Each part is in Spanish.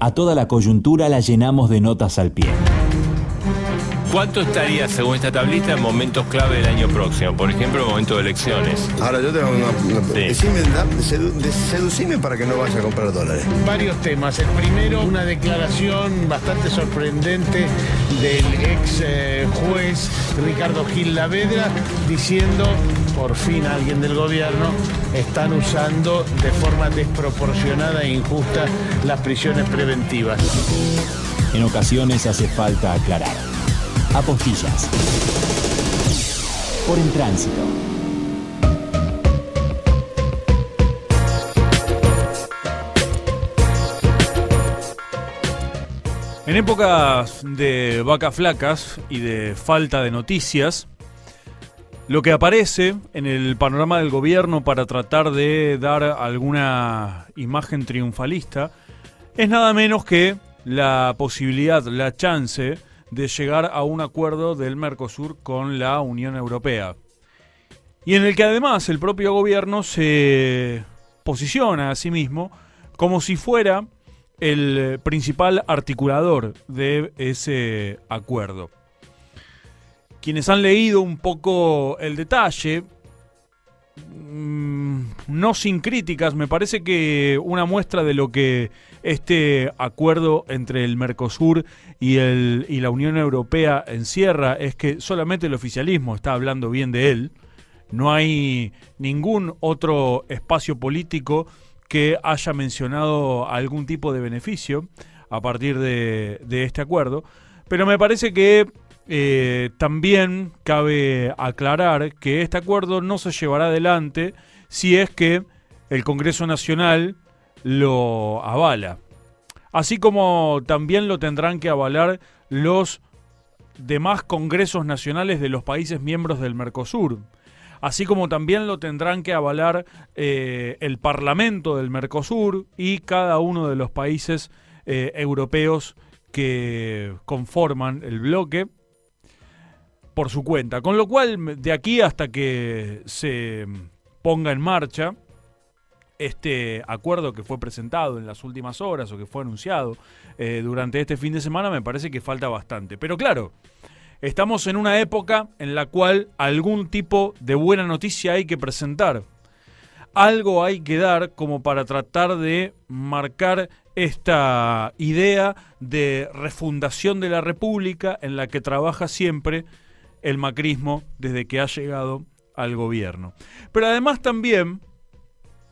A toda la coyuntura la llenamos de notas al pie. ¿Cuánto estaría, según esta tablita, en momentos clave del año próximo? Por ejemplo, en momento de elecciones. Ahora yo tengo una... una seducime para que no vaya a comprar dólares. Varios temas. El primero, una declaración bastante sorprendente del ex eh, juez Ricardo Gil Lavedra diciendo, por fin alguien del gobierno, están usando de forma desproporcionada e injusta las prisiones preventivas. En ocasiones hace falta aclarar apostillas. Por en tránsito. En épocas de vacas flacas y de falta de noticias, lo que aparece en el panorama del gobierno para tratar de dar alguna imagen triunfalista es nada menos que la posibilidad, la chance de llegar a un acuerdo del Mercosur con la Unión Europea. Y en el que además el propio gobierno se posiciona a sí mismo como si fuera el principal articulador de ese acuerdo. Quienes han leído un poco el detalle, no sin críticas, me parece que una muestra de lo que este acuerdo entre el Mercosur y, el, y la Unión Europea encierra es que solamente el oficialismo está hablando bien de él. No hay ningún otro espacio político que haya mencionado algún tipo de beneficio a partir de, este acuerdo. Pero me parece que eh, también cabe aclarar que este acuerdo no se llevará adelante si es que el Congreso Nacional lo avala. Así como también lo tendrán que avalar los demás congresos nacionales de los países miembros del Mercosur. Así como también lo tendrán que avalar eh, el Parlamento del Mercosur y cada uno de los países eh, europeos que conforman el bloque por su cuenta. Con lo cual, de aquí hasta que se ponga en marcha este acuerdo que fue presentado en las últimas horas o que fue anunciado eh, durante este fin de semana, me parece que falta bastante. Pero claro, estamos en una época en la cual algún tipo de buena noticia hay que presentar. Algo hay que dar como para tratar de marcar esta idea de refundación de la República en la que trabaja siempre el macrismo desde que ha llegado al gobierno. Pero además también,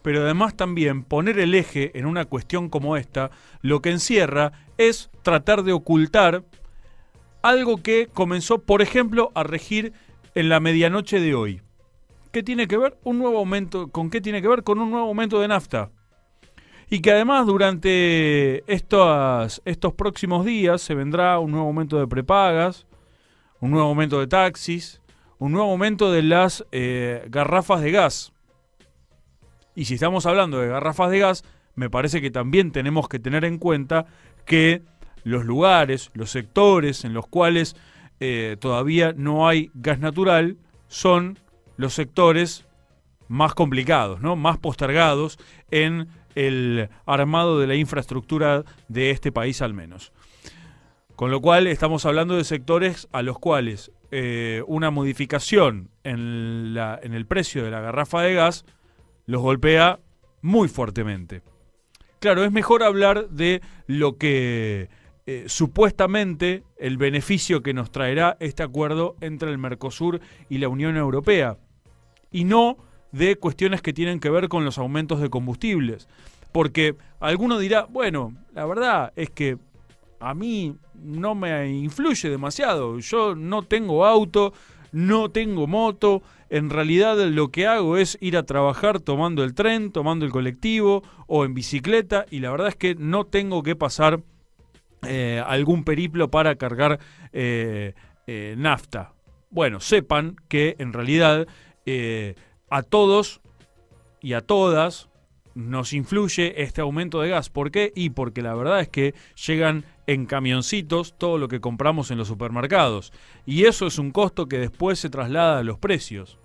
pero además también poner el eje en una cuestión como esta, lo que encierra es tratar de ocultar algo que comenzó, por ejemplo, a regir en la medianoche de hoy. ¿Qué tiene que ver? Un nuevo aumento, ¿con qué tiene que ver? Con un nuevo aumento de nafta. Y que además durante estos, estos próximos días se vendrá un nuevo aumento de prepagas, un nuevo aumento de taxis, un nuevo aumento de las eh, garrafas de gas. Y si estamos hablando de garrafas de gas, me parece que también tenemos que tener en cuenta que los lugares, los sectores en los cuales eh, todavía no hay gas natural son los sectores más complicados, ¿no? más postergados en el armado de la infraestructura de este país al menos. Con lo cual estamos hablando de sectores a los cuales eh, una modificación en, el precio de la garrafa de gas los golpea muy fuertemente. Claro, es mejor hablar de lo que eh, supuestamente el beneficio que nos traerá este acuerdo entre el Mercosur y la Unión Europea, y no de cuestiones que tienen que ver con los aumentos de combustibles. Porque alguno dirá, bueno, la verdad es que a mí no me influye demasiado. Yo no tengo auto, no tengo moto. En realidad lo que hago es ir a trabajar tomando el tren, tomando el colectivo o en bicicleta y la verdad es que no tengo que pasar eh, algún periplo para cargar eh, eh, nafta. Bueno, sepan que en realidad a todos y a todas nos influye este aumento de gas. ¿Por qué? Y porque la verdad es que llegan en camioncitos todo lo que compramos en los supermercados. Y eso es un costo que después se traslada a los precios.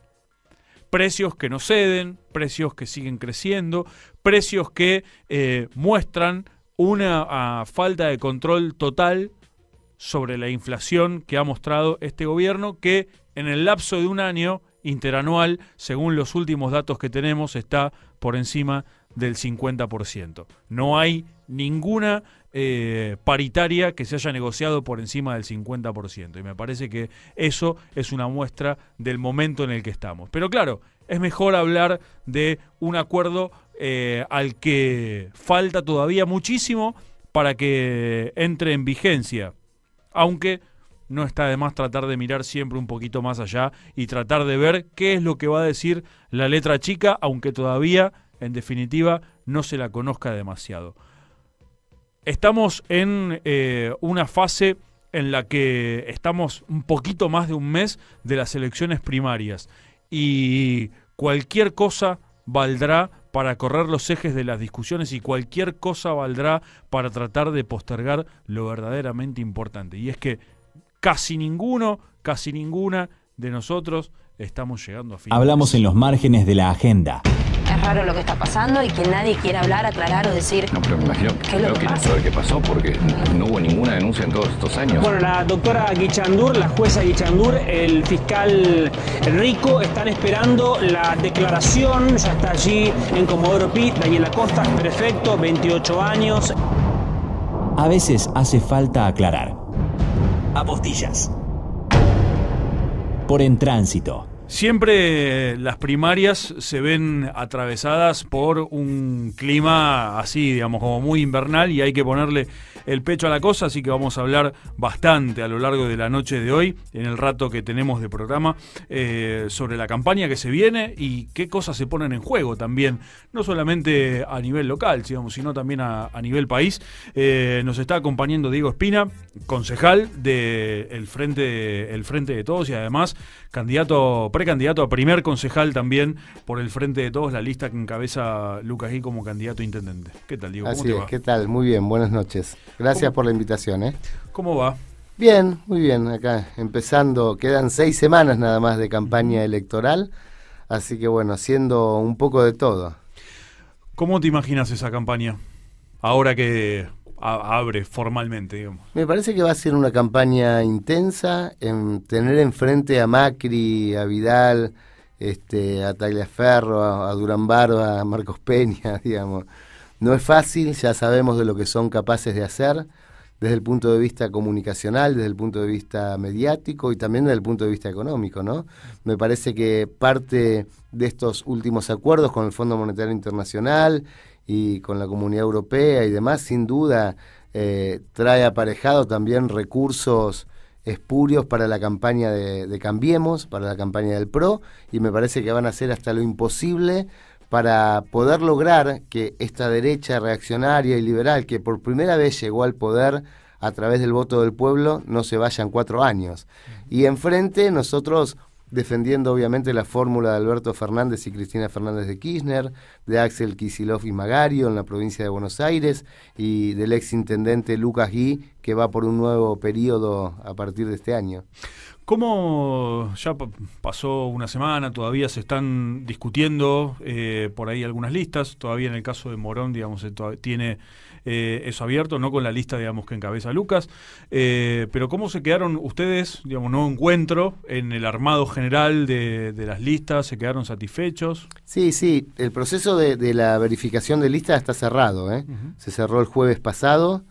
Precios que no ceden, precios que siguen creciendo, precios que eh, muestran una ah, falta de control total sobre la inflación que ha mostrado este gobierno que en el lapso de un año interanual, según los últimos datos que tenemos, está por encima de del 50%. No hay ninguna eh, paritaria que se haya negociado por encima del 50%. Y me parece que eso es una muestra del momento en el que estamos. Pero claro, es mejor hablar de un acuerdo eh, al que falta todavía muchísimo para que entre en vigencia. Aunque no está de más tratar de mirar siempre un poquito más allá y tratar de ver qué es lo que va a decir la letra chica, aunque todavía en definitiva, no se la conozca demasiado. Estamos en eh, una fase en la que estamos un poquito más de un mes de las elecciones primarias y cualquier cosa valdrá para correr los ejes de las discusiones y cualquier cosa valdrá para tratar de postergar lo verdaderamente importante. Y es que casi ninguno, casi ninguna de nosotros estamos llegando a fin. Hablamos en los márgenes de la agenda raro lo que está pasando y que nadie quiera hablar, aclarar o decir. No, pero imagino que, lo que qué pasó porque no hubo ninguna denuncia en todos estos años. Bueno, la doctora Guichandur, la jueza Guichandur, el fiscal Rico están esperando la declaración. Ya está allí en Comodoro Pi, Daniela Costa, prefecto, 28 años. A veces hace falta aclarar. Apostillas. Por en tránsito. Siempre las primarias se ven atravesadas por un clima así, digamos, como muy invernal y hay que ponerle el pecho a la cosa, así que vamos a hablar bastante a lo largo de la noche de hoy, en el rato que tenemos de programa, eh, sobre la campaña que se viene y qué cosas se ponen en juego también, no solamente a nivel local, digamos, sino también a, nivel país. Eh, nos está acompañando Diego Espina, concejal del Frente, el Frente de Todos y además candidato candidato a primer concejal también por el Frente de Todos, la lista que encabeza Lucas y como candidato a intendente. ¿Qué tal, Diego? ¿Cómo te es, ¿qué tal? Muy bien, buenas noches. Gracias por la invitación. ¿eh? ¿Cómo va? Bien, muy bien, acá empezando, quedan seis semanas nada más de campaña electoral, así que bueno, haciendo un poco de todo. ¿Cómo te imaginas esa campaña? Ahora que abre formalmente, digamos. Me parece que va a ser una campaña intensa en tener enfrente a Macri, a Vidal, este, a Tagliaferro, Ferro, a Durán Barba, a Marcos Peña, digamos. No es fácil, ya sabemos de lo que son capaces de hacer desde el punto de vista comunicacional, desde el punto de vista mediático y también desde el punto de vista económico, ¿no? Me parece que parte de estos últimos acuerdos con el Fondo Monetario Internacional y con la comunidad europea y demás, sin duda eh, trae aparejado también recursos espurios para la campaña de, Cambiemos, para la campaña del PRO, y me parece que van a hacer hasta lo imposible para poder lograr que esta derecha reaccionaria y liberal, que por primera vez llegó al poder a través del voto del pueblo, no se vayan cuatro años. Y enfrente nosotros defendiendo obviamente la fórmula de Alberto Fernández y Cristina Fernández de Kirchner, de Axel Kisilov y Magario en la provincia de Buenos Aires y del ex intendente Lucas Gui, que va por un nuevo periodo a partir de este año. Como ya pasó una semana, todavía se están discutiendo eh, por ahí algunas listas? Todavía en el caso de Morón, digamos, tiene eh, eso abierto, no con la lista, digamos, que encabeza Lucas. Eh, pero ¿cómo se quedaron ustedes, digamos, no encuentro en el armado general de, las listas? ¿Se quedaron satisfechos? Sí, sí, el proceso de, la verificación de listas está cerrado. ¿eh? Se cerró el jueves pasado,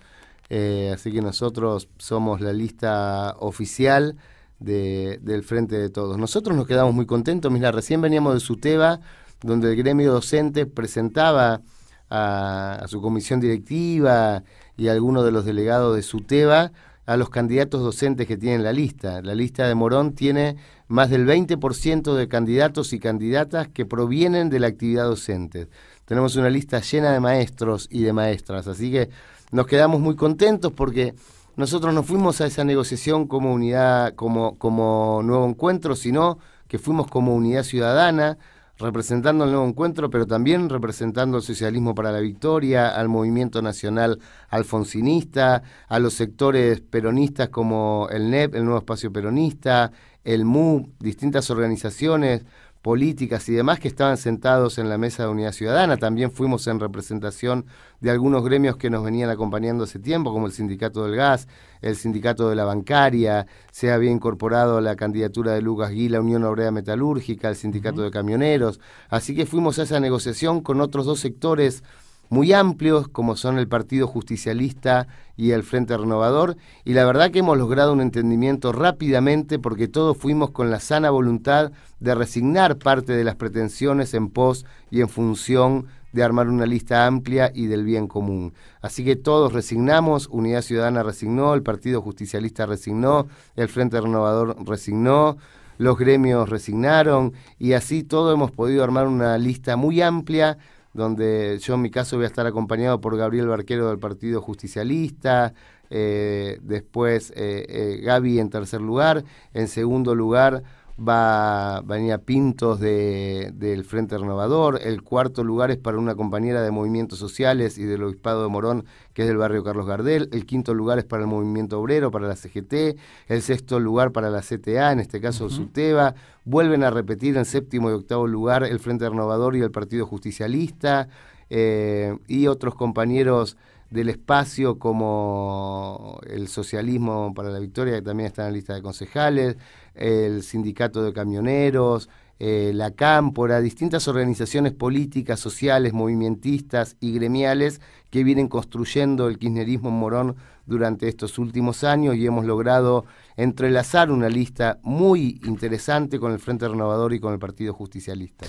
eh, así que nosotros somos la lista oficial. del frente de todos. Nosotros nos quedamos muy contentos, mira, recién veníamos de Suteba, donde el gremio docente presentaba a, su comisión directiva y a algunos de los delegados de SUTEBA a los candidatos docentes que tienen la lista. La lista de Morón tiene más del 20% de candidatos y candidatas que provienen de la actividad docente. Tenemos una lista llena de maestros y de maestras, así que nos quedamos muy contentos porque nosotros no fuimos a esa negociación como unidad, como, como nuevo encuentro, sino que fuimos como unidad ciudadana, representando el nuevo encuentro, pero también representando al socialismo para la victoria, al movimiento nacional alfonsinista, a los sectores peronistas como el NEP, el Nuevo Espacio Peronista, el MU, distintas organizaciones, políticas y demás que estaban sentados en la mesa de Unidad Ciudadana. También fuimos en representación de algunos gremios que nos venían acompañando hace tiempo, como el Sindicato del Gas, el Sindicato de la Bancaria, se había incorporado la candidatura de Lucas Gui, la Unión Obrera Metalúrgica, el Sindicato de Camioneros. Así que fuimos a esa negociación con otros dos sectores muy amplios, como son el Partido Justicialista y el Frente Renovador, y la verdad que hemos logrado un entendimiento rápidamente porque todos fuimos con la sana voluntad de resignar parte de las pretensiones en pos y en función de armar una lista amplia y del bien común. Así que todos resignamos, Unidad Ciudadana resignó, el Partido Justicialista resignó, el Frente Renovador resignó, los gremios resignaron y así todos hemos podido armar una lista muy amplia donde yo en mi caso voy a estar acompañado por Gabriel Barquero del Partido Justicialista, eh, después eh, eh, Gaby en tercer lugar, en segundo lugar va, venía Pintos del Frente Renovador, el cuarto lugar es para una compañera de Movimientos Sociales y del Obispado de Morón, que es del barrio Carlos Gardel, el quinto lugar es para el Movimiento Obrero, para la CGT, el sexto lugar para la CTA, en este caso SUTEBA, vuelven a repetir en séptimo y octavo lugar el Frente Renovador y el Partido Justicialista, eh, y otros compañeros del espacio como el socialismo para la victoria, que también está en la lista de concejales, el sindicato de camioneros, eh, la Cámpora, distintas organizaciones políticas, sociales, movimentistas y gremiales que vienen construyendo el kirchnerismo en Morón durante estos últimos años y hemos logrado entrelazar una lista muy interesante con el Frente Renovador y con el Partido Justicialista.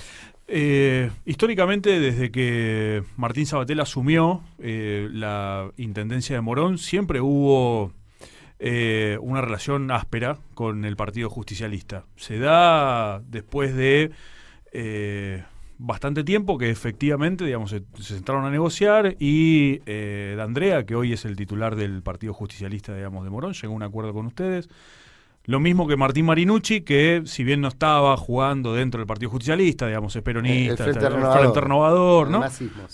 Eh, históricamente, desde que Martín Sabatel asumió eh, la Intendencia de Morón, siempre hubo eh, una relación áspera con el Partido Justicialista. Se da después de eh, bastante tiempo que efectivamente, digamos, se, sentaron a negociar y eh, D'Andrea, que hoy es el titular del Partido Justicialista, digamos, de Morón, llegó a un acuerdo con ustedes. Lo mismo que Martín Marinucci, que si bien no estaba jugando dentro del Partido Justicialista, digamos, es peronista, el Renovador, ¿no?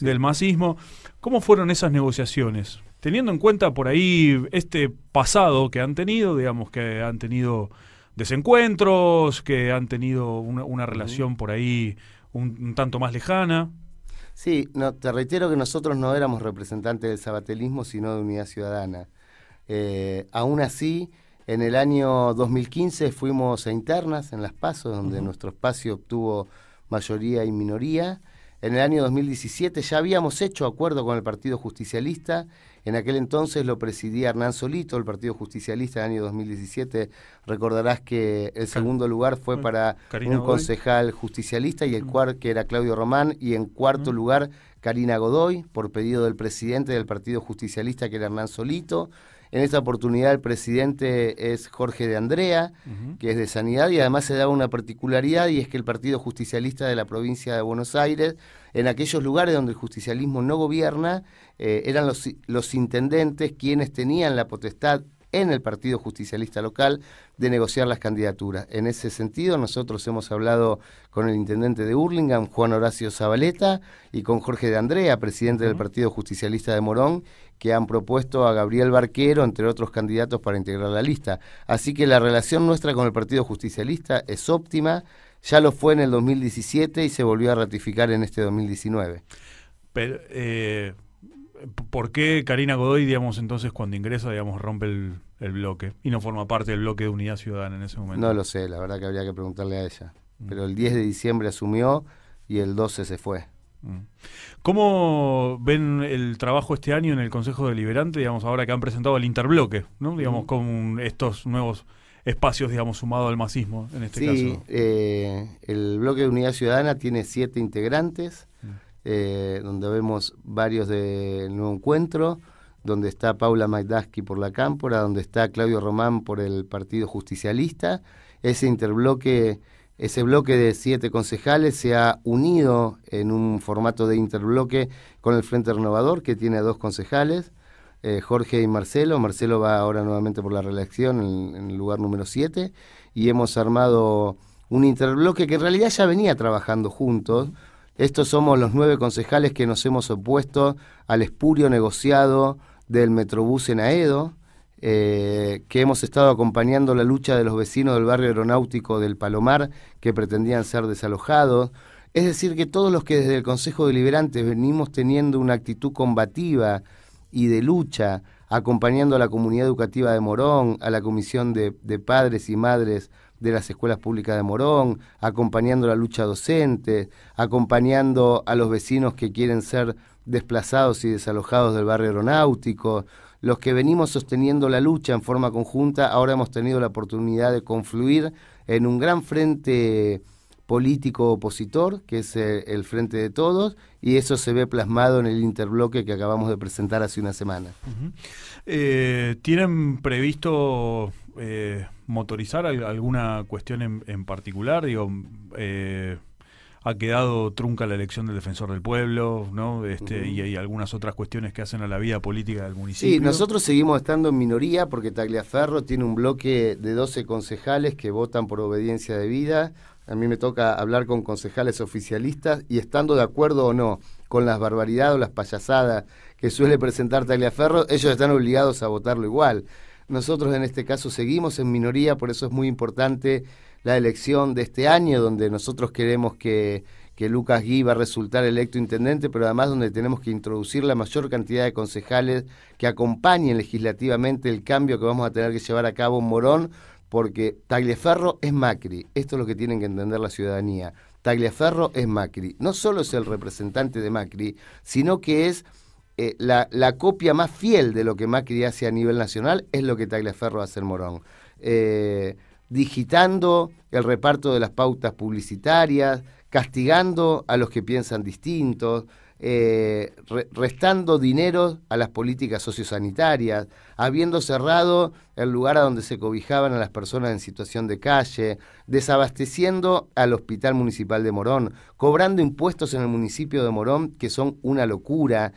Del masismo. ¿Cómo fueron esas negociaciones? teniendo en cuenta por ahí este pasado que han tenido, digamos que han tenido desencuentros, que han tenido una, relación por ahí un, tanto más lejana. Sí, no, te reitero que nosotros no éramos representantes del sabatelismo, sino de Unidad Ciudadana. Eh, aún así, en el año 2015 fuimos a internas en Las Pasos, donde nuestro espacio obtuvo mayoría y minoría. En el año 2017 ya habíamos hecho acuerdo con el Partido Justicialista en aquel entonces lo presidía Hernán Solito, el Partido Justicialista, del año 2017. Recordarás que el segundo lugar fue para un concejal justicialista y el mm. cuarto que era Claudio Román y en cuarto mm. lugar Karina Godoy, por pedido del presidente del Partido Justicialista, que era Hernán Solito. En esta oportunidad el presidente es Jorge de Andrea, que es de Sanidad, y además se da una particularidad y es que el Partido Justicialista de la provincia de Buenos Aires, en aquellos lugares donde el justicialismo no gobierna, eh, eran los, intendentes quienes tenían la potestad en el Partido Justicialista Local de negociar las candidaturas. En ese sentido, nosotros hemos hablado con el intendente de Hurlingham, Juan Horacio Zabaleta, y con Jorge de Andrea, presidente del Partido Justicialista de Morón, que han propuesto a Gabriel Barquero, entre otros candidatos, para integrar la lista. Así que la relación nuestra con el Partido Justicialista es óptima, ya lo fue en el 2017 y se volvió a ratificar en este 2019. Pero, eh, ¿Por qué Karina Godoy, digamos, entonces cuando ingresa, digamos, rompe el, bloque y no forma parte del bloque de Unidad Ciudadana en ese momento? No lo sé, la verdad que habría que preguntarle a ella. Mm. Pero el 10 de diciembre asumió y el 12 se fue. Mm. ¿Cómo ven el trabajo este año en el Consejo Deliberante, digamos, ahora que han presentado el interbloque, ¿no? digamos, con estos nuevos espacios, digamos, sumado al masismo en este sí, caso? Sí, eh, el bloque de Unidad Ciudadana tiene siete integrantes, mm. eh, donde vemos varios del Nuevo Encuentro, donde está Paula maidaski por la Cámpora, donde está Claudio Román por el Partido Justicialista. Ese interbloque ese bloque de siete concejales se ha unido en un formato de interbloque con el Frente Renovador, que tiene a dos concejales, eh, Jorge y Marcelo. Marcelo va ahora nuevamente por la reelección en, el lugar número siete. y hemos armado un interbloque que en realidad ya venía trabajando juntos. Estos somos los nueve concejales que nos hemos opuesto al espurio negociado del Metrobús en Aedo eh, que hemos estado acompañando la lucha de los vecinos del barrio aeronáutico del Palomar que pretendían ser desalojados. Es decir, que todos los que desde el Consejo Deliberante venimos teniendo una actitud combativa y de lucha, acompañando a la comunidad educativa de Morón, a la Comisión de, de Padres y Madres de las Escuelas Públicas de Morón, acompañando la lucha docente, acompañando a los vecinos que quieren ser desplazados y desalojados del barrio aeronáutico, los que venimos sosteniendo la lucha en forma conjunta, ahora hemos tenido la oportunidad de confluir en un gran frente político opositor, que es eh, el Frente de Todos, y eso se ve plasmado en el interbloque que acabamos de presentar hace una semana. Eh, ¿Tienen previsto eh, motorizar alguna cuestión en, particular? ha quedado trunca la elección del defensor del pueblo, ¿no? Este, y hay algunas otras cuestiones que hacen a la vida política del municipio. Sí, nosotros seguimos estando en minoría porque Tagliaferro tiene un bloque de 12 concejales que votan por obediencia de vida. A mí me toca hablar con concejales oficialistas y estando de acuerdo o no con las barbaridades o las payasadas que suele presentar Tagliaferro, ellos están obligados a votarlo igual. Nosotros en este caso seguimos en minoría, por eso es muy importante la elección de este año, donde nosotros queremos que, Lucas Gui va a resultar electo intendente, pero además donde tenemos que introducir la mayor cantidad de concejales que acompañen legislativamente el cambio que vamos a tener que llevar a cabo en Morón, porque Tagliaferro es Macri, esto es lo que tienen que entender la ciudadanía. Tagliaferro es Macri, no solo es el representante de Macri, sino que es eh, la, copia más fiel de lo que Macri hace a nivel nacional, es lo que Tagliaferro hace en Morón. Eh, digitando el reparto de las pautas publicitarias, castigando a los que piensan distintos, eh, restando dinero a las políticas sociosanitarias, habiendo cerrado el lugar a donde se cobijaban a las personas en situación de calle, desabasteciendo al Hospital Municipal de Morón, cobrando impuestos en el municipio de Morón que son una locura,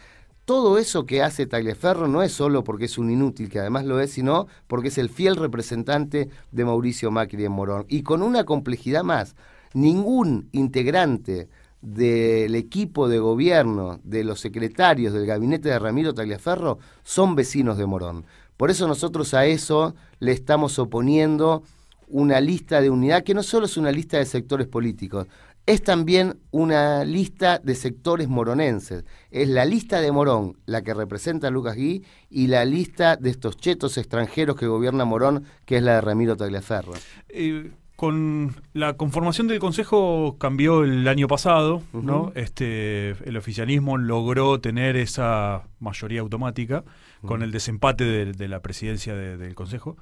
todo eso que hace Tagliaferro no es solo porque es un inútil, que además lo es, sino porque es el fiel representante de Mauricio Macri en Morón. Y con una complejidad más, ningún integrante del equipo de gobierno, de los secretarios del gabinete de Ramiro Tagliaferro, son vecinos de Morón. Por eso nosotros a eso le estamos oponiendo una lista de unidad que no solo es una lista de sectores políticos, es también una lista de sectores moronenses. Es la lista de Morón la que representa Lucas Gui y la lista de estos chetos extranjeros que gobierna Morón, que es la de Ramiro Tagliaferro. Eh, con la conformación del Consejo cambió el año pasado, ¿no? Este, el oficialismo logró tener esa mayoría automática con el desempate de, la presidencia del Consejo.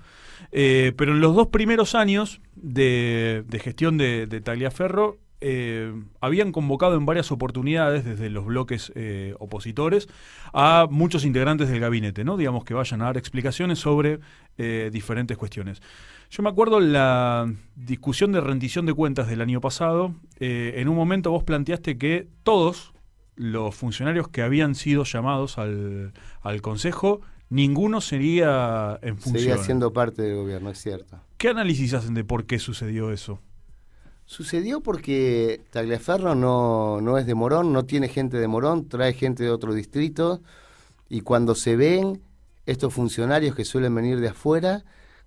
Eh, pero en los dos primeros años de, de gestión de Tagliaferro, eh, habían convocado en varias oportunidades desde los bloques eh, opositores a muchos integrantes del gabinete, ¿no? Digamos que vayan a dar explicaciones sobre eh, diferentes cuestiones. Yo me acuerdo la discusión de rendición de cuentas del año pasado. en un momento vos planteaste que todos los funcionarios que habían sido llamados al, al Consejo, ninguno sería en función. Sería siendo parte del gobierno, es cierto. ¿Qué análisis hacen de por qué sucedió eso? Sucedió porque Tagliaferro no, es de Morón, no tiene gente de Morón, trae gente de otro distrito y cuando se ven estos funcionarios que suelen venir de afuera,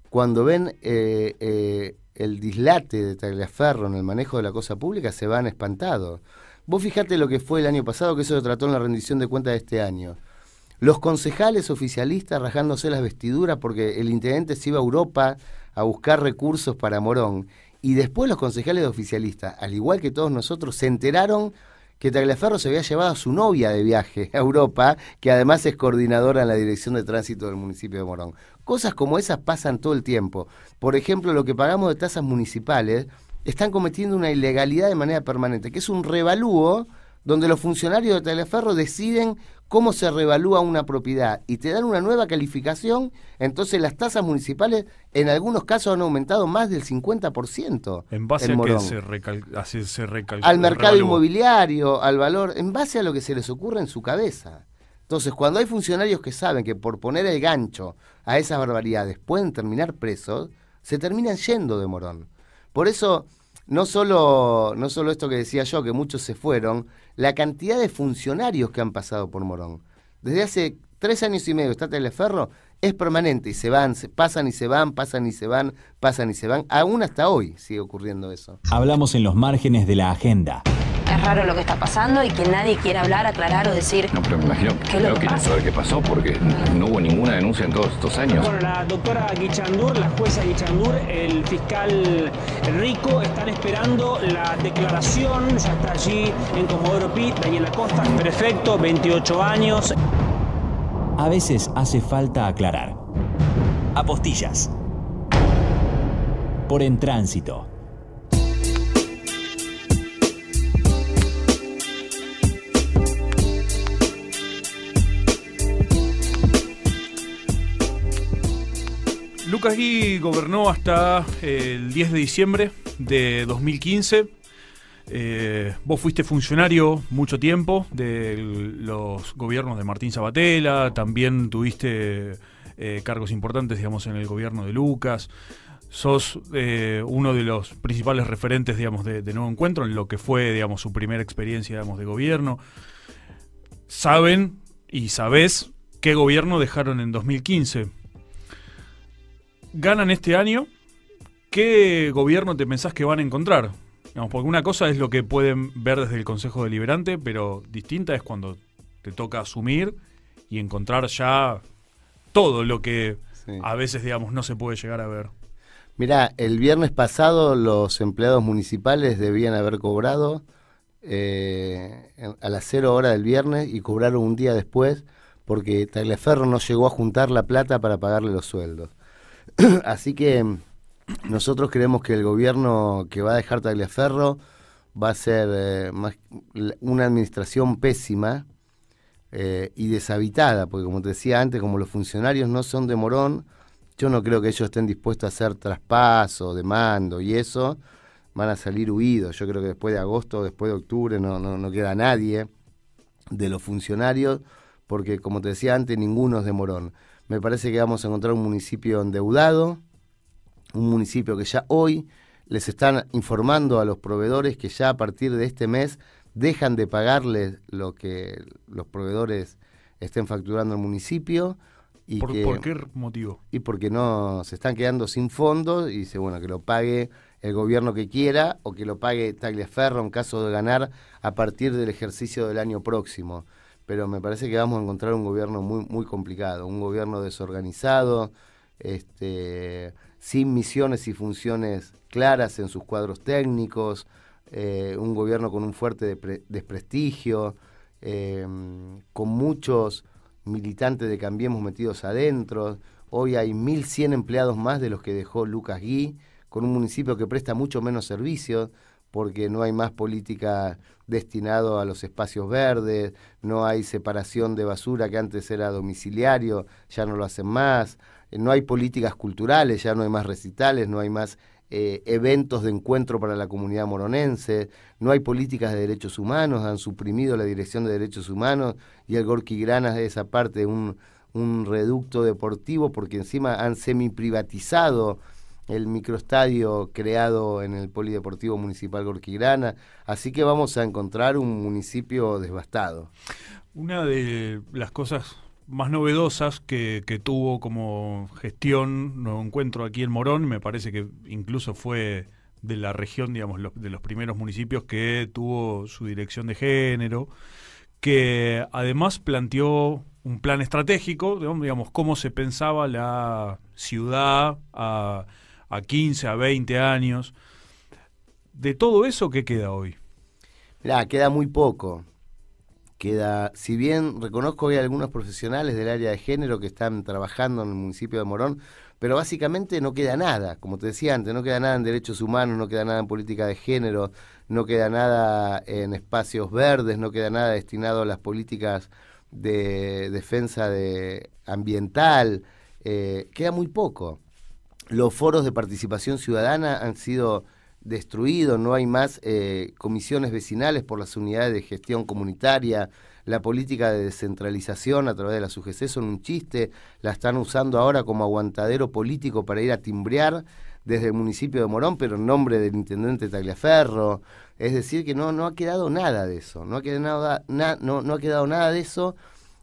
cuando ven eh, eh, el dislate de Tagliaferro en el manejo de la cosa pública, se van espantados. Vos fijate lo que fue el año pasado, que eso se trató en la rendición de cuentas de este año. Los concejales oficialistas rajándose las vestiduras porque el intendente se iba a Europa a buscar recursos para Morón y después los concejales de oficialistas, al igual que todos nosotros, se enteraron que Tagliaferro se había llevado a su novia de viaje a Europa, que además es coordinadora en la Dirección de Tránsito del municipio de Morón. Cosas como esas pasan todo el tiempo. Por ejemplo, lo que pagamos de tasas municipales están cometiendo una ilegalidad de manera permanente, que es un revalúo donde los funcionarios de Teleferro deciden cómo se revalúa una propiedad y te dan una nueva calificación, entonces las tasas municipales en algunos casos han aumentado más del 50%. ¿En base a que se, recalcula? Al mercado inmobiliario, al valor, en base a lo que se les ocurre en su cabeza. Entonces, cuando hay funcionarios que saben que por poner el gancho a esas barbaridades pueden terminar presos, se terminan yendo de Morón. Por eso no solo, no solo esto que decía yo, que muchos se fueron, la cantidad de funcionarios que han pasado por Morón. Desde hace tres años y medio está Teleferro, es permanente y se van, se pasan y se van, pasan y se van, pasan y se van. Aún hasta hoy sigue ocurriendo eso. Hablamos en los márgenes de la agenda es raro lo que está pasando y que nadie quiera hablar, aclarar o decir. No, pero me imagino que, no que saber qué pasó porque no hubo ninguna denuncia en todos estos años. Bueno, la doctora Guichandur, la jueza Guichandur, el fiscal Rico están esperando la declaración. Ya está allí en Comodoro Pi, Daniela Costa, prefecto, 28 años. A veces hace falta aclarar. Apostillas. Por en tránsito. Lucas Gui gobernó hasta eh, el 10 de diciembre de 2015. Eh, vos fuiste funcionario mucho tiempo de los gobiernos de Martín Sabatella, también tuviste eh, cargos importantes, digamos, en el gobierno de Lucas. Sos uno de los principales referentes, digamos, de, Nuevo Encuentro en lo que fue, digamos, su primera experiencia, digamos, de gobierno. Saben y sabés qué gobierno dejaron en 2015 ganan este año, ¿qué gobierno te pensás que van a encontrar? porque una cosa es lo que pueden ver desde el Consejo Deliberante, pero distinta es cuando te toca asumir y encontrar ya todo lo que a veces, digamos, no se puede llegar a ver. Mirá, el viernes pasado los empleados municipales debían haber cobrado eh, a las cero hora del viernes y cobraron un día después porque Tagliaferro no llegó a juntar la plata para pagarle los sueldos. Así que nosotros creemos que el gobierno que va a dejar Tagliaferro va a ser eh, una administración pésima eh, y deshabitada, porque como te decía antes, como los funcionarios no son de Morón, yo no creo que ellos estén dispuestos a hacer traspaso de mando y eso, van a salir huidos. Yo creo que después de agosto, después de octubre, no queda nadie de los funcionarios, porque como te decía antes, ninguno es de Morón. Me parece que vamos a encontrar un municipio endeudado, un municipio que ya hoy les están informando a los proveedores que ya a partir de este mes dejan de pagarles lo que los proveedores estén facturando al municipio. Y ¿Por, qué motivo? Y porque no se están quedando sin fondos y dice, bueno, que lo pague el gobierno que quiera o que lo pague Tagliaferro en caso de ganar a partir del ejercicio del año próximo pero me parece que vamos a encontrar un gobierno muy, muy complicado, un gobierno desorganizado, este, sin misiones y funciones claras en sus cuadros técnicos, eh, un gobierno con un fuerte desprestigio, em, con muchos militantes de Cambiemos metidos adentro. Hoy hay 1.100 empleados más de los que dejó Lucas Gui, con un municipio que presta mucho menos servicios porque no hay más política destinado a los espacios verdes, no hay separación de basura que antes era domiciliario, ya no lo hacen más, no hay políticas culturales, ya no hay más recitales, no hay más eh, eventos de encuentro para la comunidad moronense, no hay políticas de derechos humanos, han suprimido la Dirección de Derechos Humanos y el Gorky Granas de esa parte, un, un reducto deportivo, porque encima han semi privatizado el microestadio creado en el Polideportivo Municipal Gorquigrana, así que vamos a encontrar un municipio devastado. Una de las cosas más novedosas que, tuvo como gestión no Encuentro aquí en Morón, me parece que incluso fue de la región, digamos, de los primeros municipios que tuvo su dirección de género, que además planteó un plan estratégico, digamos, cómo se pensaba la ciudad a a 15, a 20 años. ¿De todo eso qué queda hoy? Mirá, queda muy poco. Queda, si bien reconozco que hay algunos profesionales del área de género que están trabajando en el municipio de Morón, pero básicamente no queda nada, como te decía antes, no queda nada en derechos humanos, no queda nada en política de género, no queda nada en espacios verdes, no queda nada destinado a las políticas de defensa de ambiental, eh, queda muy poco. Los foros de participación ciudadana han sido destruidos, no hay más eh, comisiones vecinales por las unidades de gestión comunitaria, la política de descentralización a través de la UGC son un chiste, la están usando ahora como aguantadero político para ir a timbrear desde el municipio de Morón, pero en nombre del intendente Tagliaferro. Es decir, que no, no ha quedado nada de eso, no ha quedado, no, no ha quedado nada de eso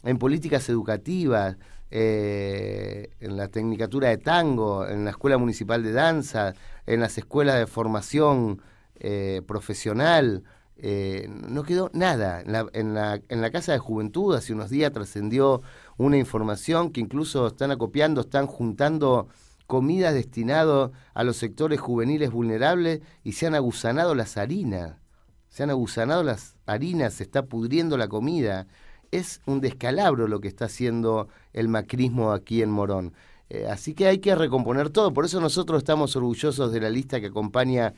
en políticas educativas, eh, en la Tecnicatura de Tango, en la Escuela Municipal de Danza, en las escuelas de formación eh, profesional. Eh, no quedó nada. En la, Casa de Juventud hace unos días trascendió una información que incluso están acopiando, están juntando comidas destinadas a los sectores juveniles vulnerables y se han aguzanado las harinas. Se han aguzanado las harinas, se está pudriendo la comida es un descalabro lo que está haciendo el macrismo aquí en Morón. Eh, así que hay que recomponer todo. Por eso nosotros estamos orgullosos de la lista que acompaña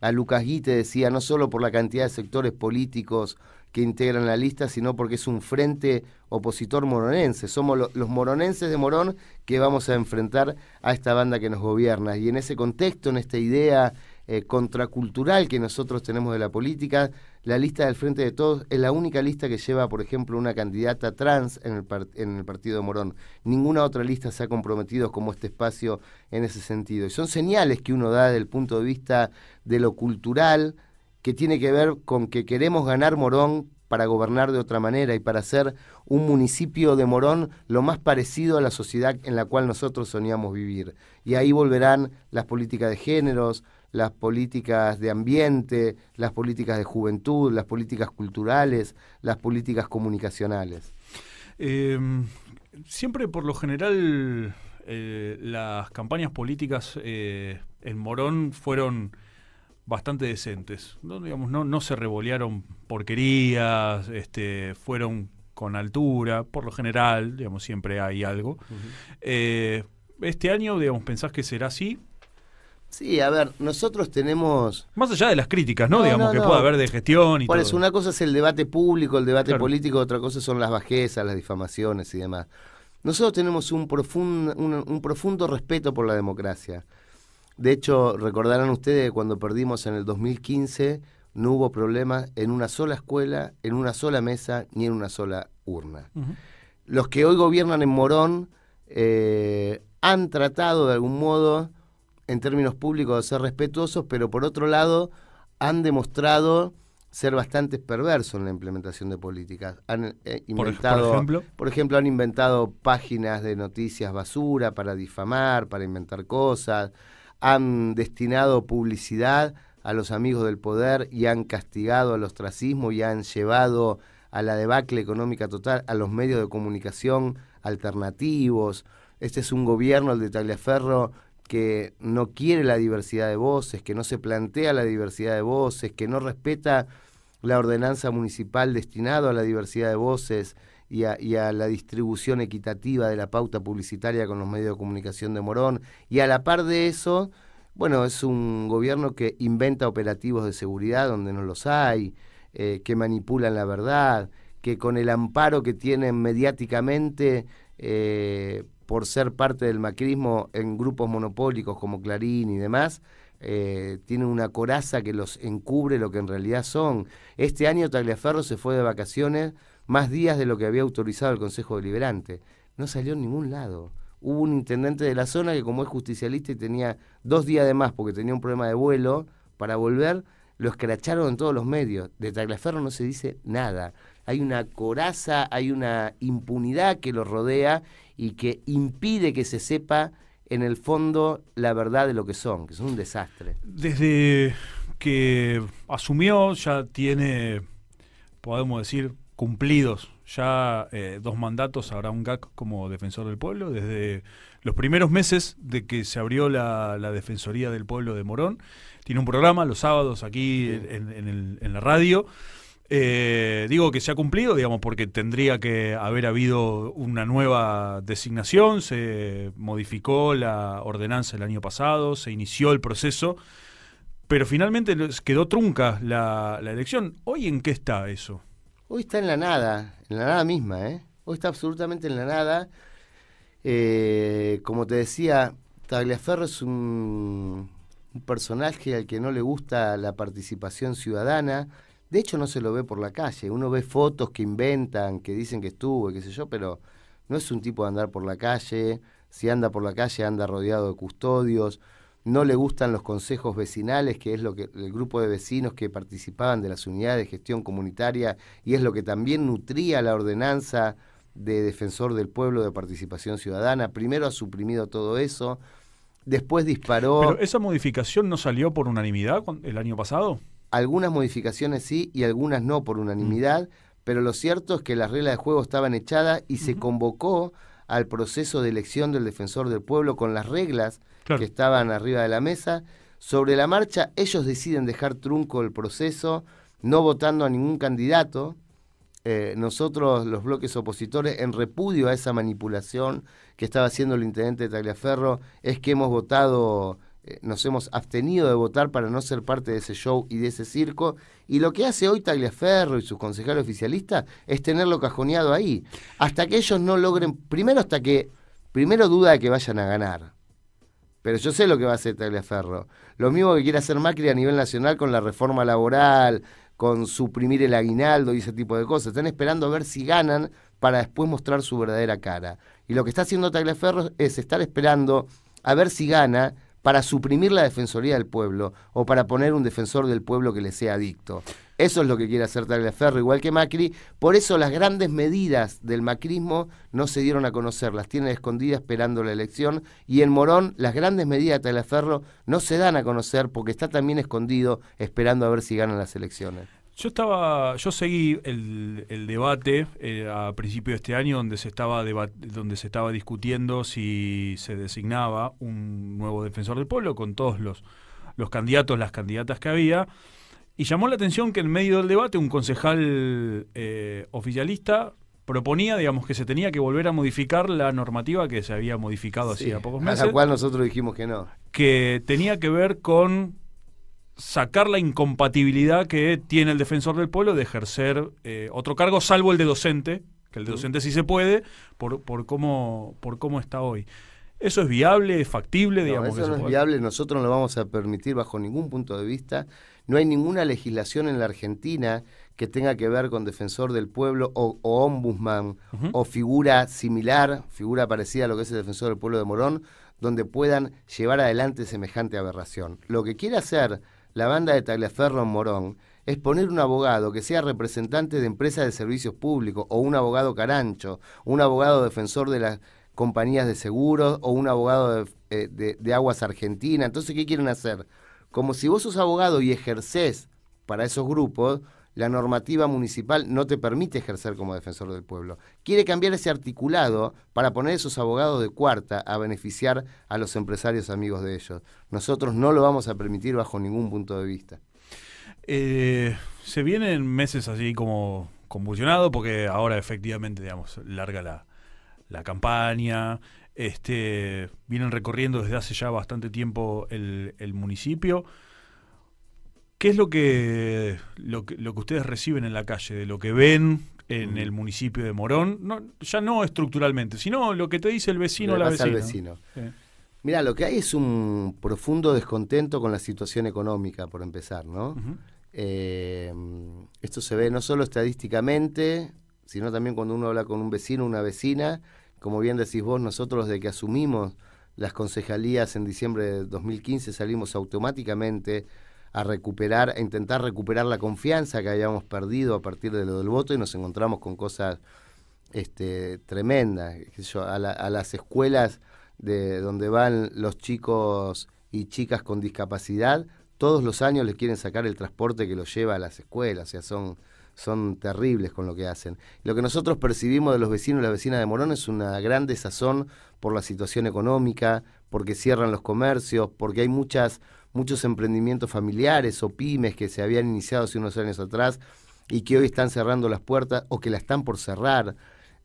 a Lucas Guite, decía, no solo por la cantidad de sectores políticos que integran la lista, sino porque es un frente opositor moronense. Somos los moronenses de Morón que vamos a enfrentar a esta banda que nos gobierna. Y en ese contexto, en esta idea eh, contracultural que nosotros tenemos de la política. La lista del Frente de Todos es la única lista que lleva, por ejemplo, una candidata trans en el, partido de Morón. Ninguna otra lista se ha comprometido como este espacio en ese sentido. Y son señales que uno da desde el punto de vista de lo cultural, que tiene que ver con que queremos ganar Morón para gobernar de otra manera y para hacer un municipio de Morón lo más parecido a la sociedad en la cual nosotros soñamos vivir. Y ahí volverán las políticas de géneros, las políticas de ambiente, las políticas de juventud, las políticas culturales, las políticas comunicacionales? Em, siempre por lo general eh, las campañas políticas eh, en Morón fueron bastante decentes. No, digamos, no, se revolearon porquerías, este, fueron con altura, por lo general, digamos, siempre hay algo. Eh, este año, digamos, pensás que será así. Sí, a ver, nosotros tenemos... Más allá de las críticas, ¿no? Digamos, que puede haber de gestión y una cosa es el debate público, el debate político, otra cosa son las bajezas, las difamaciones y demás. Nosotros tenemos un profundo, un, profundo respeto por la democracia. De hecho, recordarán ustedes que cuando perdimos en el 2015, no hubo problemas en una sola escuela, en una sola mesa, ni en una sola urna. Los que hoy gobiernan en Morón eh, han tratado de algún modo en términos públicos ser respetuosos, pero por otro lado han demostrado ser bastante perversos en la implementación de políticas. Han eh, inventado, por ejemplo, han inventado páginas de noticias basura para difamar, para inventar cosas, han destinado publicidad a los amigos del poder y han castigado al ostracismo y han llevado a la debacle económica total a los medios de comunicación alternativos. Este es un gobierno, el de Tagliaferro, que no quiere la diversidad de voces, que no se plantea la diversidad de voces, que no respeta la ordenanza municipal destinada a la diversidad de voces y a, la distribución equitativa de la pauta publicitaria con los medios de comunicación de Morón. Y a la par de eso, bueno, es un gobierno que inventa operativos de seguridad donde no los hay, eh, que manipulan la verdad, que con el amparo que tienen mediáticamente eh, por ser parte del macrismo en grupos monopólicos como Clarín y demás, eh, tiene tienen una coraza que los encubre lo que en realidad son. Este año Tagliaferro se fue de vacaciones más días de lo que había autorizado el Consejo Deliberante. No salió en ningún lado. Hubo un intendente de la zona que como es justicialista y tenía dos días de más porque tenía un problema de vuelo para volver, lo escracharon en todos los medios. De Tagliaferro no se dice nada. Hay una coraza, hay una impunidad que los rodea y que impide que se sepa en el fondo la verdad de lo que son, que son un desastre. Desde que asumió ya tiene, podemos decir, cumplidos ya eh, dos mandatos habrá un GAC como defensor del pueblo. Desde los primeros meses de que se abrió la, Defensoría del Pueblo de Morón, tiene un programa los sábados aquí en la radio. Eh, digo que se ha cumplido, digamos, porque tendría que haber habido una nueva designación, se modificó la ordenanza el año pasado, se inició el proceso, pero finalmente quedó trunca la, elección. ¿Hoy en qué está eso? Hoy está en la nada, en la nada misma, ¿eh? Hoy está absolutamente en la nada. Eh, como te decía, Tagliaferro es un personaje al que no le gusta la participación ciudadana, de hecho, no se lo ve por la calle. Uno ve fotos que inventan, que dicen que estuvo, qué sé yo, pero no es un tipo de andar por la calle. Si anda por la calle, anda rodeado de custodios. No le gustan los consejos vecinales, que es lo que el grupo de vecinos que participaban de las unidades de gestión comunitaria y es lo que también nutría la ordenanza de defensor del pueblo de participación ciudadana. Primero ha suprimido todo eso, después disparó. Pero esa modificación no salió por unanimidad el año pasado algunas modificaciones sí y algunas no por unanimidad, pero lo cierto es que las reglas de juego estaban echadas y se convocó al proceso de elección del defensor del pueblo con las reglas que estaban arriba de la mesa. Sobre la marcha, ellos deciden dejar trunco el proceso, no votando a ningún candidato. Eh, nosotros, los bloques opositores, en repudio a esa manipulación que estaba haciendo el intendente Tagliaferro, es que hemos votado eh, nos hemos abstenido de votar para no ser parte de ese show y de ese circo. Y lo que hace hoy Tagliaferro y sus concejales oficialistas es tenerlo cajoneado ahí. Hasta que ellos no logren, primero hasta que, primero duda de que vayan a ganar. Pero yo sé lo que va a hacer Tagliaferro. Lo mismo que quiere hacer Macri a nivel nacional con la reforma laboral, con suprimir el aguinaldo y ese tipo de cosas. Están esperando a ver si ganan para después mostrar su verdadera cara. Y lo que está haciendo Tagliaferro es estar esperando a ver si gana para suprimir la Defensoría del Pueblo o para poner un defensor del pueblo que le sea adicto. Eso es lo que quiere hacer Tagliaferro, igual que Macri. Por eso las grandes medidas del macrismo no se dieron a conocer, las tienen escondidas esperando la elección. Y en Morón, las grandes medidas de Tagliaferro no se dan a conocer porque está también escondido esperando a ver si ganan las elecciones. Yo estaba, yo seguí el, debate eh, a principio de este año donde se estaba donde se estaba discutiendo si se designaba un nuevo defensor del pueblo con todos los, candidatos, las candidatas que había. Y llamó la atención que en medio del debate un concejal eh, oficialista proponía, digamos, que se tenía que volver a modificar la normativa que se había modificado hace hacía pocos meses. la cual nosotros dijimos que no. Que tenía que ver con sacar la incompatibilidad que tiene el defensor del pueblo de ejercer eh, otro cargo, salvo el de docente, que el de docente sí se puede, por, por, cómo, por cómo está hoy. ¿Eso es viable, es factible? Digamos, eso no es viable, nosotros no lo vamos a permitir bajo ningún punto de vista. No hay ninguna legislación en la Argentina que tenga que ver con defensor del pueblo o, ombudsman o figura similar, figura parecida a lo que es el defensor del pueblo de Morón, donde puedan llevar adelante semejante aberración. Lo que quiere hacer la banda de Tagliaferro Morón es poner un abogado que sea representante de empresas de servicios públicos o un abogado carancho, un abogado defensor de las compañías de seguros o un abogado de, eh, de aguas argentina. Entonces, ¿qué quieren hacer? Como si vos sos abogado y ejercés para esos grupos, la normativa municipal no te permite ejercer como defensor del pueblo. Quiere cambiar ese articulado para poner esos abogados de cuarta a beneficiar a los empresarios amigos de ellos. Nosotros no lo vamos a permitir bajo ningún punto de vista. Eh, se vienen meses así como convulsionado porque ahora efectivamente, digamos, larga la, campaña, este, vienen recorriendo desde hace ya bastante tiempo el, el municipio. ¿Qué es lo que, lo que, ustedes reciben en la calle, de lo que ven en el municipio de Morón? ya no estructuralmente, sino lo que te dice el vecino la vecina. Vecino. Mira, lo que hay es un profundo descontento con la situación económica, por empezar, ¿no? Eh, esto se ve no solo estadísticamente, sino también cuando uno habla con un vecino, una vecina, como bien decís vos, nosotros desde que asumimos las concejalías en diciembre de 2015 salimos automáticamente a recuperar, a intentar recuperar la confianza que habíamos perdido a partir de lo del voto y nos encontramos con cosas este, tremendas. A, las escuelas de donde van los chicos y chicas con discapacidad, todos los años les quieren sacar el transporte que los lleva a las escuelas, o sea, son, son terribles con lo que hacen. Lo que nosotros percibimos de los vecinos y las vecinas de Morón es una gran desazón por la situación económica, porque cierran los comercios, porque hay muchas muchos emprendimientos familiares o pymes que se habían iniciado hace unos años atrás y que hoy están cerrando las puertas o que la están por cerrar.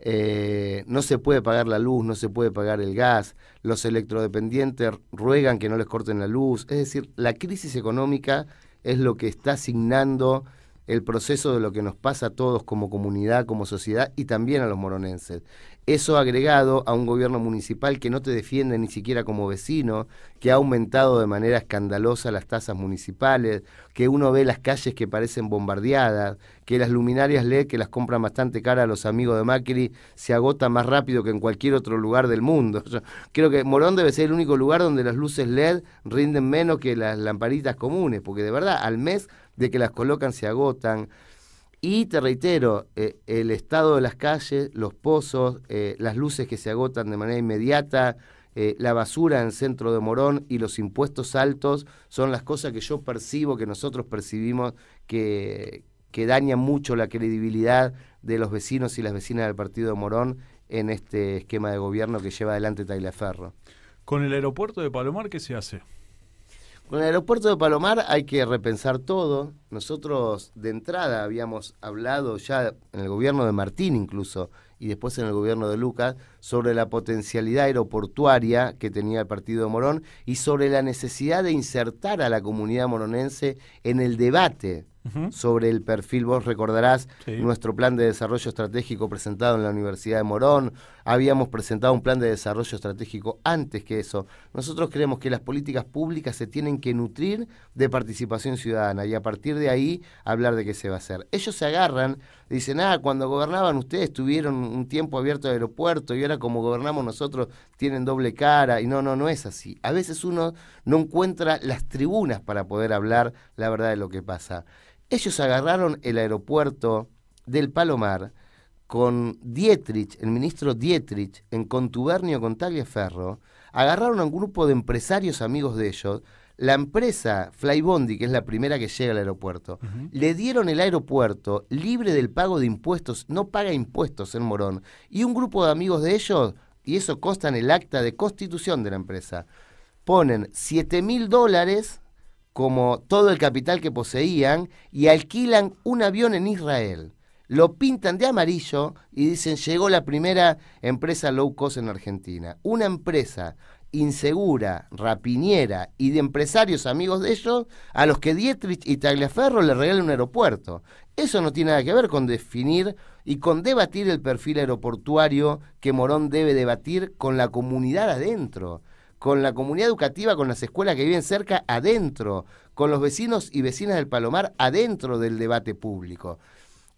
Eh, no se puede pagar la luz, no se puede pagar el gas, los electrodependientes ruegan que no les corten la luz. Es decir, la crisis económica es lo que está asignando el proceso de lo que nos pasa a todos como comunidad, como sociedad y también a los moronenses. Eso agregado a un gobierno municipal que no te defiende ni siquiera como vecino, que ha aumentado de manera escandalosa las tasas municipales, que uno ve las calles que parecen bombardeadas, que las luminarias LED que las compran bastante cara a los amigos de Macri se agotan más rápido que en cualquier otro lugar del mundo. Yo creo que Morón debe ser el único lugar donde las luces LED rinden menos que las lamparitas comunes, porque de verdad al mes de que las colocan se agotan. Y te reitero, eh, el estado de las calles, los pozos, eh, las luces que se agotan de manera inmediata, eh, la basura en centro de Morón y los impuestos altos son las cosas que yo percibo, que nosotros percibimos que, que dañan mucho la credibilidad de los vecinos y las vecinas del partido de Morón en este esquema de gobierno que lleva adelante Ferro. Con el aeropuerto de Palomar, ¿qué se hace? Con el aeropuerto de Palomar hay que repensar todo. Nosotros de entrada habíamos hablado ya en el gobierno de Martín incluso y después en el gobierno de Lucas sobre la potencialidad aeroportuaria que tenía el partido de Morón y sobre la necesidad de insertar a la comunidad moronense en el debate sobre el perfil. Vos recordarás nuestro plan de desarrollo estratégico presentado en la Universidad de Morón. Habíamos presentado un plan de desarrollo estratégico antes que eso. Nosotros creemos que las políticas públicas se tienen que nutrir de participación ciudadana y a partir de ahí hablar de qué se va a hacer. Ellos se agarran, dicen, ah, cuando gobernaban ustedes tuvieron un tiempo abierto de aeropuerto y ahora como gobernamos nosotros tienen doble cara. Y no, no, no es así. A veces uno no encuentra las tribunas para poder hablar la verdad de lo que pasa. Ellos agarraron el aeropuerto del Palomar con Dietrich, el ministro Dietrich, en contubernio con Ferro, agarraron a un grupo de empresarios amigos de ellos, la empresa Flybondi, que es la primera que llega al aeropuerto, le dieron el aeropuerto libre del pago de impuestos, no paga impuestos en Morón, y un grupo de amigos de ellos, y eso consta en el acta de constitución de la empresa, ponen 7 mil dólares como todo el capital que poseían y alquilan un avión en Israel. Lo pintan de amarillo y dicen llegó la primera empresa low cost en Argentina. Una empresa insegura, rapiniera y de empresarios amigos de ellos a los que Dietrich y Tagliaferro le regalan un aeropuerto. Eso no tiene nada que ver con definir y con debatir el perfil aeroportuario que Morón debe debatir con la comunidad adentro con la comunidad educativa, con las escuelas que viven cerca adentro, con los vecinos y vecinas del Palomar adentro del debate público.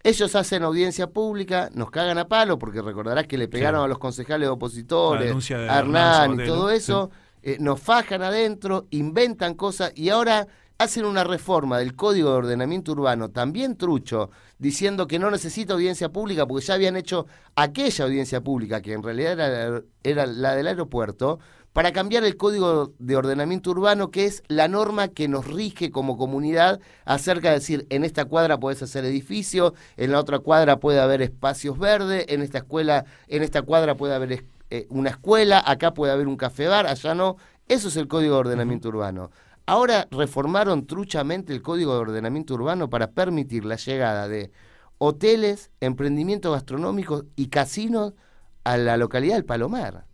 Ellos hacen audiencia pública, nos cagan a palo, porque recordarás que le pegaron a los concejales opositores, a Hernán y todo eso, eh, nos fajan adentro, inventan cosas y ahora hacen una reforma del Código de Ordenamiento Urbano, también trucho, diciendo que no necesita audiencia pública, porque ya habían hecho aquella audiencia pública, que en realidad era la del aeropuerto, para cambiar el Código de Ordenamiento Urbano, que es la norma que nos rige como comunidad acerca de decir, en esta cuadra podés hacer edificio, en la otra cuadra puede haber espacios verdes, en esta escuela, en esta cuadra puede haber eh, una escuela, acá puede haber un café bar, allá no. Eso es el Código de Ordenamiento Urbano. Ahora reformaron truchamente el Código de Ordenamiento Urbano para permitir la llegada de hoteles, emprendimientos gastronómicos y casinos a la localidad del Palomar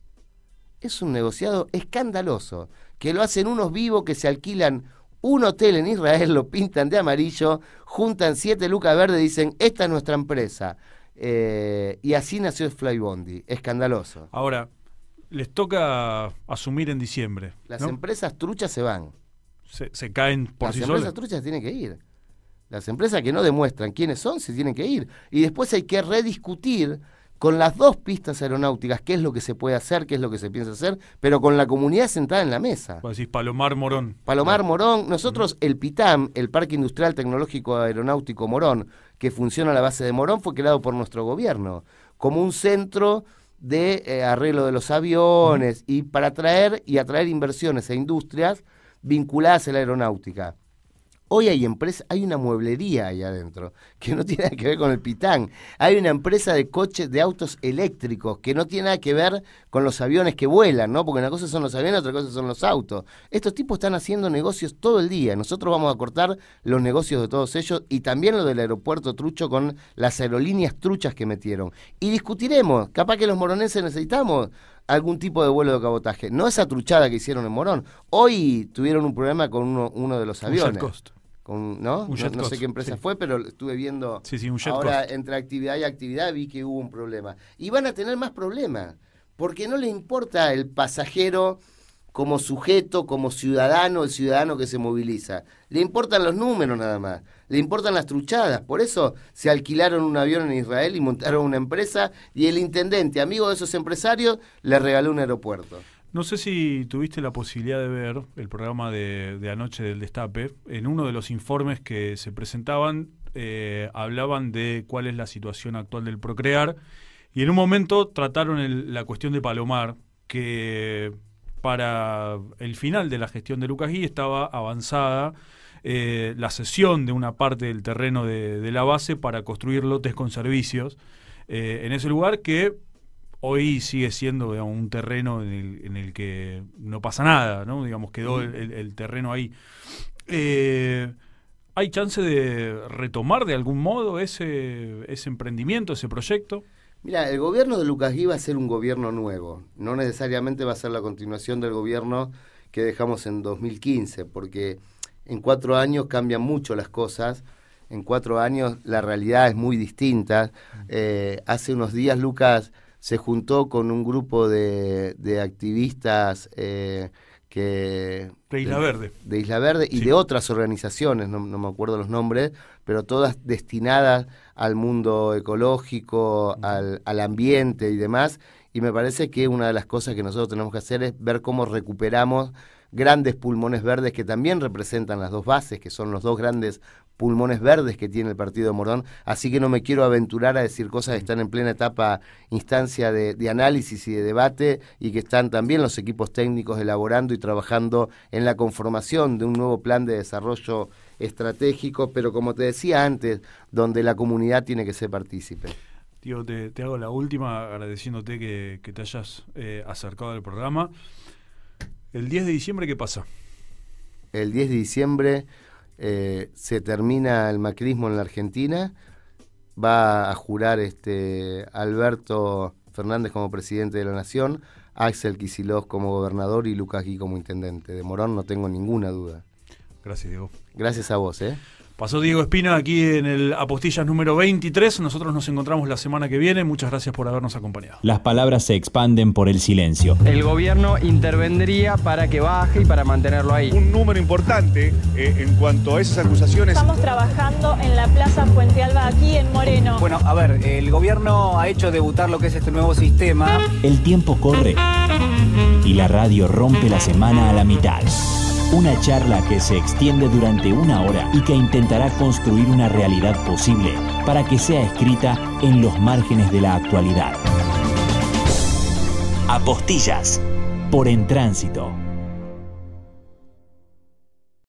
es un negociado escandaloso, que lo hacen unos vivos que se alquilan un hotel en Israel, lo pintan de amarillo, juntan siete lucas verdes, dicen, esta es nuestra empresa. Eh, y así nació Flybondi, escandaloso. Ahora, les toca asumir en diciembre. Las empresas truchas se van. Se, caen por Las sí Las empresas truchas tienen que ir. Las empresas que no demuestran quiénes son se tienen que ir. Y después hay que rediscutir con las dos pistas aeronáuticas, qué es lo que se puede hacer, qué es lo que se piensa hacer, pero con la comunidad sentada en la mesa. decís Palomar Morón. Palomar ah. Morón. Nosotros, el PITAM, el Parque Industrial Tecnológico Aeronáutico Morón, que funciona a la base de Morón, fue creado por nuestro gobierno como un centro de eh, arreglo de los aviones y para atraer y atraer inversiones e industrias vinculadas a la aeronáutica. Hoy hay empresa, hay una mueblería allá adentro que no tiene nada que ver con el pitán. Hay una empresa de coches, de autos eléctricos que no tiene nada que ver con los aviones que vuelan, ¿no? Porque una cosa son los aviones, otra cosa son los autos. Estos tipos están haciendo negocios todo el día. Nosotros vamos a cortar los negocios de todos ellos y también lo del aeropuerto trucho con las aerolíneas truchas que metieron. Y discutiremos. Capaz que los moroneses necesitamos algún tipo de vuelo de cabotaje. No esa truchada que hicieron en Morón. Hoy tuvieron un problema con uno, uno de los aviones. ¿no? no, sé qué empresa fue, pero estuve viendo. ahora, entre actividad y actividad, vi que hubo un problema. Y van a tener más problemas, porque no le importa el pasajero como sujeto, como ciudadano, el ciudadano que se moviliza. Le importan los números nada más, le importan las truchadas. Por eso se alquilaron un avión en Israel y montaron una empresa y el intendente, amigo de esos empresarios, le regaló un aeropuerto. No sé si tuviste la posibilidad de ver el programa de, anoche del Destape. En uno de los informes que se presentaban eh, hablaban de cuál es la situación actual del Procrear y en un momento trataron la cuestión de Palomar, que para el final de la gestión de Lucas estaba avanzada eh, la cesión de una parte del terreno de, la base para construir lotes con servicios. Eh, en ese lugar que hoy sigue siendo un terreno en el, que no pasa nada, ¿no? Digamos, quedó el, terreno ahí. Eh, ¿Hay chance de retomar de algún modo ese, emprendimiento, ese proyecto? Mira, el gobierno de Lucas Gui va a ser un gobierno nuevo. No necesariamente va a ser la continuación del gobierno que dejamos en 2015, porque en cuatro años cambian mucho las cosas. En cuatro años la realidad es muy distinta. Eh, hace unos días Lucas se juntó con un grupo de, activistas eh, que... De Isla Verde. De, Isla Verde y de otras organizaciones, no, me acuerdo los nombres, pero todas destinadas al mundo ecológico, al, al ambiente y demás. Y me parece que una de las cosas que nosotros tenemos que hacer es ver cómo recuperamos grandes pulmones verdes que también representan las dos bases, que son los dos grandes pulmones verdes que tiene el partido de Morón, así que no me quiero aventurar a decir cosas que están en plena etapa, instancia de, análisis y de debate y que están también los equipos técnicos elaborando y trabajando en la conformación de un nuevo plan de desarrollo estratégico, pero como te decía antes, donde la comunidad tiene que ser partícipe. Tío, te, hago la última agradeciéndote que, te hayas eh, acercado al programa. ¿El 10 de diciembre qué pasa? El 10 de diciembre eh, se termina el macrismo en la Argentina, va a jurar este Alberto Fernández como presidente de la Nación, Axel Kicillof como gobernador y Lucas Gui como intendente. De Morón no tengo ninguna duda. Gracias, Diego. Gracias a vos, ¿eh? Pasó Diego Espina aquí en el Apostillas número 23. Nosotros nos encontramos la semana que viene. Muchas gracias por habernos acompañado. Las palabras se expanden por el silencio. El gobierno intervendría para que baje y para mantenerlo ahí. Un número importante eh, en cuanto a esas acusaciones. Estamos trabajando en la Plaza Fuente aquí en Moreno. Bueno, a ver, el gobierno ha hecho debutar lo que es este nuevo sistema. El tiempo corre y la radio rompe la semana a la mitad. Una charla que se extiende durante una hora y que intentará construir una realidad posible para que sea escrita en los márgenes de la actualidad. Apostillas por En Tránsito.